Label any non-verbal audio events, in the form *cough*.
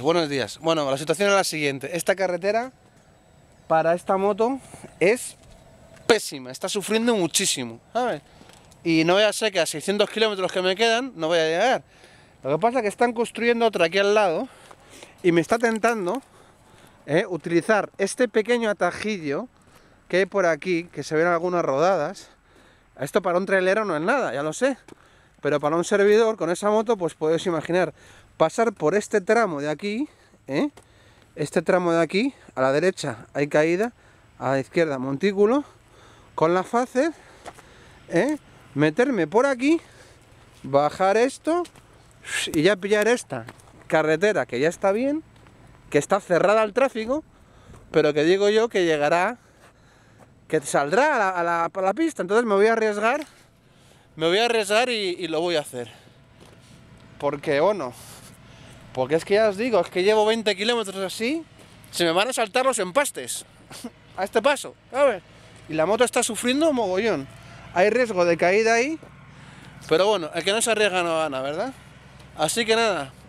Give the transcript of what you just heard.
buenos días. Bueno, la situación es la siguiente. Esta carretera para esta moto es pésima, está sufriendo muchísimo. Y no voy a ser que a 600 kilómetros que me quedan no voy a llegar. Lo que pasa es que están construyendo otra aquí al lado y me está tentando ¿eh? utilizar este pequeño atajillo que hay por aquí, que se ven algunas rodadas. Esto para un trailero no es nada, ya lo sé. Pero para un servidor, con esa moto, pues podéis imaginar pasar por este tramo de aquí, ¿eh? este tramo de aquí, a la derecha hay caída, a la izquierda montículo, con la facet, ¿eh? meterme por aquí, bajar esto y ya pillar esta carretera que ya está bien, que está cerrada al tráfico, pero que digo yo que llegará, que saldrá a la pista, entonces me voy a arriesgar me voy a arriesgar y, lo voy a hacer. Porque, bueno, porque es que ya os digo, es que llevo 20 kilómetros así, se me van a saltar los empastes *laughs* a este paso, a ver Y la moto está sufriendo mogollón. Hay riesgo de caída ahí, pero bueno, el que no se arriesga no gana, ¿verdad? Así que nada,